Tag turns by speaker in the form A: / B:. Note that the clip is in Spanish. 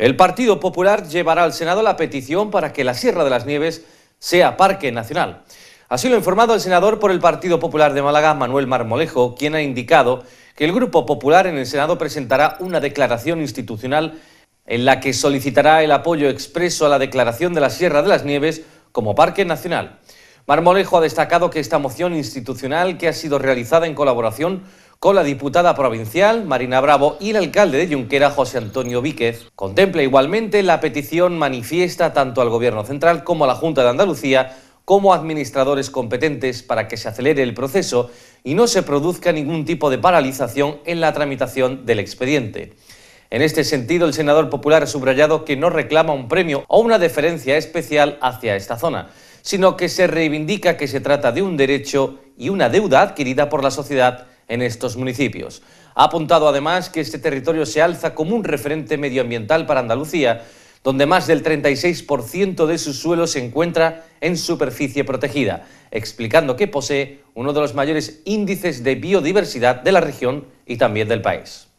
A: El Partido Popular llevará al Senado la petición para que la Sierra de las Nieves sea Parque Nacional. Así lo ha informado el senador por el Partido Popular de Málaga, Manuel Marmolejo, quien ha indicado que el Grupo Popular en el Senado presentará una declaración institucional en la que solicitará el apoyo expreso a la declaración de la Sierra de las Nieves como Parque Nacional. Marmolejo ha destacado que esta moción institucional, que ha sido realizada en colaboración con la diputada provincial Marina Bravo y el alcalde de Junquera José Antonio Víquez. Contempla igualmente la petición manifiesta tanto al Gobierno Central como a la Junta de Andalucía como administradores competentes para que se acelere el proceso y no se produzca ningún tipo de paralización en la tramitación del expediente. En este sentido, el senador popular ha subrayado que no reclama un premio o una deferencia especial hacia esta zona, sino que se reivindica que se trata de un derecho y una deuda adquirida por la sociedad en estos municipios. Ha apuntado además que este territorio se alza como un referente medioambiental para Andalucía, donde más del 36% de su suelo se encuentra en superficie protegida, explicando que posee uno de los mayores índices de biodiversidad de la región y también del país.